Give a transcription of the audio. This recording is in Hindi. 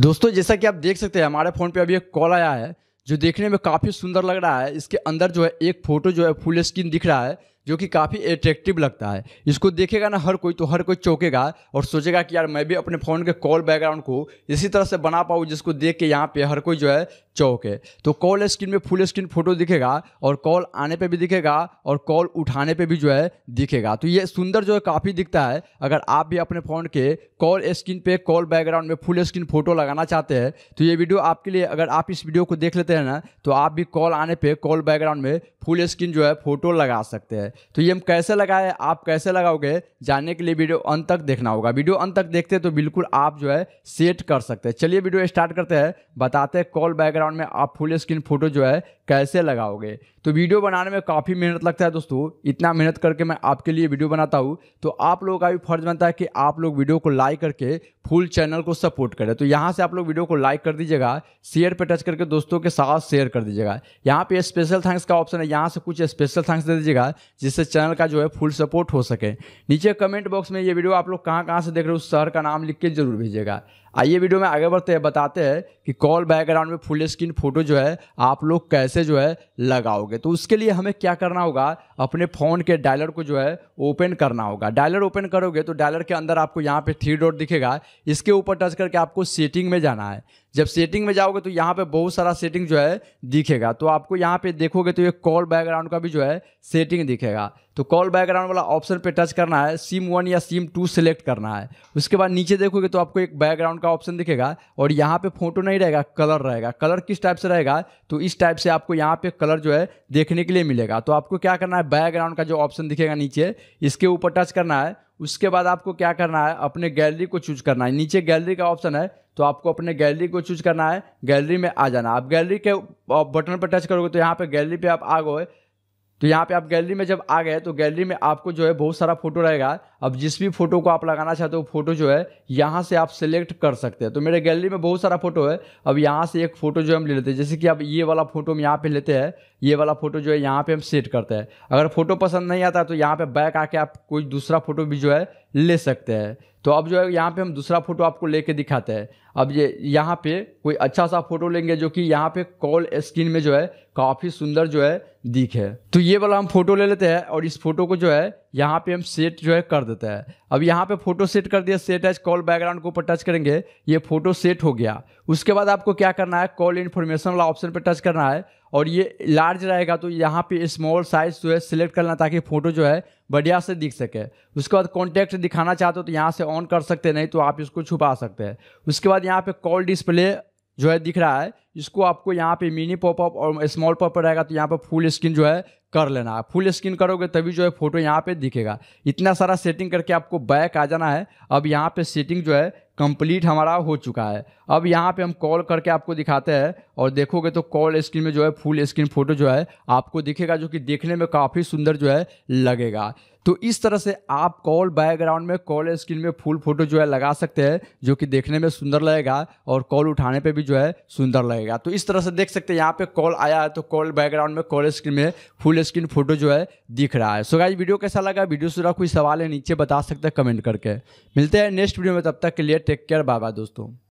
दोस्तों जैसा कि आप देख सकते हैं हमारे फ़ोन पे अभी एक कॉल आया है जो देखने में काफ़ी सुंदर लग रहा है इसके अंदर जो है एक फ़ोटो जो है फुल स्क्रीन दिख रहा है जो कि काफ़ी एट्रेक्टिव लगता है इसको देखेगा ना हर कोई तो हर कोई चौकेगा और सोचेगा कि यार मैं भी अपने फ़ोन के कॉल बैकग्राउंड को इसी तरह से बना पाऊँ जिसको देख के यहाँ पे हर कोई जो है चौके तो कॉल स्क्रीन में फुल स्क्रीन फोटो दिखेगा और कॉल आने पे भी दिखेगा और कॉल उठाने पे भी जो है दिखेगा तो ये सुंदर जो है काफ़ी दिखता है अगर आप भी अपने फ़ोन के कॉल स्क्रीन पर कॉल बैकग्राउंड में फुल स्क्रीन फोटो लगाना चाहते हैं तो ये वीडियो आपके लिए अगर आप इस वीडियो को देख लेते हैं ना तो आप भी कॉल आने पर कॉल बैकग्राउंड में फुल स्क्रीन जो है फोटो लगा सकते हैं तो ये हम कैसे लगाए आप कैसे लगाओगे जानने के लिए वीडियो अंत तक देखना होगा वीडियो अंत तक देखते तो बिल्कुल आप जो है सेट कर सकते हैं चलिए वीडियो स्टार्ट करते हैं बताते हैं कॉल बैकग्राउंड में आप फुल स्क्रीन फोटो जो है कैसे लगाओगे तो वीडियो बनाने में काफ़ी मेहनत लगता है दोस्तों इतना मेहनत करके मैं आपके लिए वीडियो बनाता हूँ तो आप लोगों का भी फर्ज बनता है कि आप लोग वीडियो को लाइक करके फुल चैनल को सपोर्ट करें तो यहाँ से आप लोग वीडियो को लाइक कर दीजिएगा शेयर पे टच करके दोस्तों के साथ शेयर कर दीजिएगा यहाँ पे स्पेशल थैंक्स का ऑप्शन है यहाँ से कुछ स्पेशल थैंक्स दे दीजिएगा जिससे चैनल का जो है फुल सपोर्ट हो सके नीचे कमेंट बॉक्स में ये वीडियो आप लोग कहाँ कहाँ से देख रहे हो उस शहर का नाम लिख के जरूर भेजिएगा आइए वीडियो में आगे बढ़ते हैं बताते हैं कि कॉल बैकग्राउंड में फुल स्क्रीन फोटो जो है आप लोग कैसे जो है लगाओगे तो उसके लिए हमें क्या करना होगा अपने फ़ोन के डायलर को जो है ओपन करना होगा डायलर ओपन करोगे तो डायलर के अंदर आपको यहाँ पे थ्री डॉट दिखेगा इसके ऊपर टच करके आपको सेटिंग में जाना है जब सेटिंग में जाओगे तो यहाँ पे बहुत सारा सेटिंग जो है दिखेगा तो आपको यहाँ पे देखोगे तो ये कॉल बैकग्राउंड का भी जो है सेटिंग दिखेगा तो कॉल बैकग्राउंड वाला ऑप्शन पे टच करना है सिम वन या सिम टू सेलेक्ट करना है उसके बाद नीचे देखोगे तो आपको एक बैकग्राउंड का ऑप्शन दिखेगा और यहाँ पे फोटो नहीं रहेगा कलर रहेगा कलर किस टाइप से रहेगा तो इस टाइप से आपको यहाँ पे कलर जो है देखने के लिए मिलेगा तो आपको क्या करना है बैकग्राउंड का जो ऑप्शन दिखेगा नीचे इसके ऊपर टच करना है उसके बाद आपको क्या करना है अपने गैलरी को चूज करना है नीचे गैलरी का ऑप्शन है तो आपको अपने गैलरी को चूज करना है गैलरी में आ जाना आप गैलरी के बटन पर टच करोगे तो यहाँ पर गैलरी पर आप आ गए तो यहाँ पे आप गैलरी में जब आ गए तो गैलरी में आपको जो है बहुत सारा फोटो रहेगा अब जिस भी फोटो को आप लगाना चाहते हो फोटो जो है यहाँ से आप सेलेक्ट कर सकते हैं तो मेरे गैलरी में बहुत सारा फोटो है अब यहाँ से एक फोटो जो है हम ले लेते हैं जैसे कि अब ये वाला फोटो हम यहाँ पे लेते हैं ये वाला फोटो जो है यहाँ पे हम सेट करते हैं अगर फोटो पसंद नहीं आता तो यहाँ पे बैक आके आप कोई दूसरा फोटो भी जो है ले सकते हैं तो अब जो है यहाँ पे हम दूसरा फोटो आपको लेके दिखाते हैं अब ये यहाँ पे कोई अच्छा सा फोटो लेंगे जो कि यहाँ पे कॉल स्क्रीन में जो है काफ़ी सुंदर जो है दिखे तो ये वाला हम फोटो ले लेते हैं और इस फोटो को जो है यहाँ पे हम सेट जो है कर देते हैं अब यहाँ पे फोटो सेट कर दिया सेट एज कॉल बैकग्राउंड को ऊपर टच करेंगे ये फोटो सेट हो गया उसके बाद आपको क्या करना है कॉल इन्फॉर्मेशन वाला ऑप्शन पर टच करना है और ये लार्ज रहेगा तो यहाँ पे स्मॉल साइज़ जो है सिलेक्ट करना ताकि फ़ोटो जो है बढ़िया से दिख सके उसके बाद कॉन्टैक्ट दिखाना चाहते हो तो यहाँ से ऑन कर सकते नहीं तो आप इसको छुपा सकते हैं उसके बाद यहाँ पे कॉल डिस्प्ले जो है दिख रहा है इसको आपको यहाँ पे मिनी पॉपअप और स्मॉल पॉपअप रहेगा तो यहाँ पर फुल स्क्रीन जो है कर लेना है फुल स्क्रीन करोगे तभी जो है फोटो यहाँ पे दिखेगा इतना सारा सेटिंग करके आपको बैक आ जाना है अब यहाँ पे सेटिंग जो है कंप्लीट हमारा हो चुका है अब यहाँ पे हम कॉल करके आपको दिखाते हैं और देखोगे तो कॉल स्क्रीन में जो है फुल स्क्रीन फोटो जो है आपको दिखेगा जो कि देखने में काफ़ी सुंदर जो है लगेगा तो इस तरह से आप कॉल बैकग्राउंड में कॉल स्क्रीन में फुल फोटो जो है लगा सकते हैं जो कि देखने में सुंदर लगेगा और कॉल उठाने पर भी जो है सुंदर लगेगा रहेगा तो इस तरह से देख सकते हैं यहाँ पे कॉल आया है तो कॉल बैकग्राउंड में कॉल स्क्रीन में फुल स्क्रीन फोटो जो है दिख रहा है सो गाइज वीडियो कैसा लगा वीडियो से कोई सवाल है नीचे बता सकते हैं कमेंट करके मिलते हैं नेक्स्ट वीडियो में तब तक के लिए टेक केयर बाय बाय दोस्तों